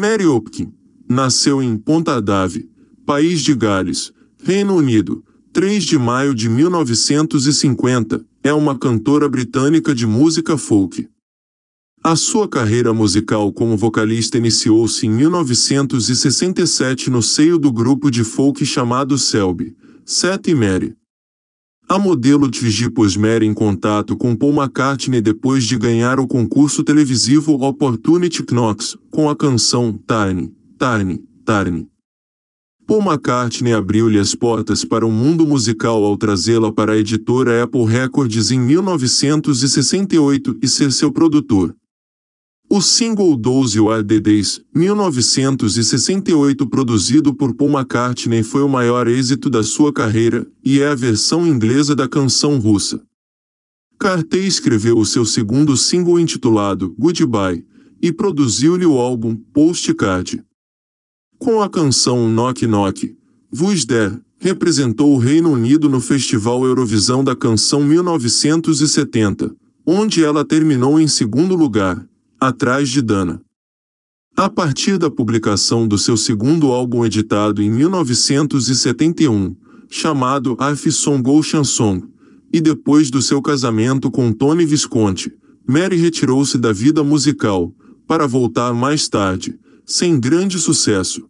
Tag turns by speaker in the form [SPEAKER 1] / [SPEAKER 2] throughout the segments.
[SPEAKER 1] Mary Hopkin nasceu em Pontadave, País de Gales, Reino Unido, 3 de maio de 1950. É uma cantora britânica de música folk. A sua carreira musical como vocalista iniciou-se em 1967 no seio do grupo de folk chamado Selby, Seth e Mary, a modelo Tigi Posmer em contato com Paul McCartney depois de ganhar o concurso televisivo Opportunity Knox com a canção Tiny, Tiny, Tiny. Paul McCartney abriu-lhe as portas para o mundo musical ao trazê-la para a editora Apple Records em 1968 e ser seu produtor. O single 12 Wild Days, 1968 produzido por Paul McCartney foi o maior êxito da sua carreira e é a versão inglesa da canção russa. Cartey escreveu o seu segundo single intitulado Goodbye e produziu-lhe o álbum Postcard. Com a canção Knock Knock, Vus Der representou o Reino Unido no Festival Eurovisão da Canção 1970, onde ela terminou em segundo lugar Atrás de Dana. A partir da publicação do seu segundo álbum editado em 1971, chamado Arf Song ou Chanson, e depois do seu casamento com Tony Visconti, Mary retirou-se da vida musical, para voltar mais tarde, sem grande sucesso.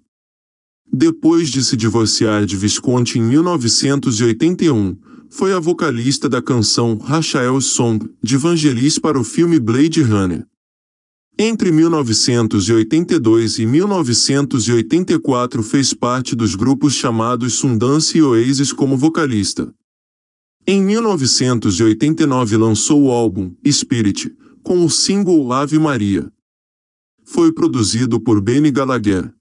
[SPEAKER 1] Depois de se divorciar de Visconti em 1981, foi a vocalista da canção Rachael Song de Vangelis para o filme Blade Runner. Entre 1982 e 1984 fez parte dos grupos chamados Sundance e Oasis como vocalista. Em 1989 lançou o álbum Spirit, com o single Ave Maria. Foi produzido por Benny Gallagher.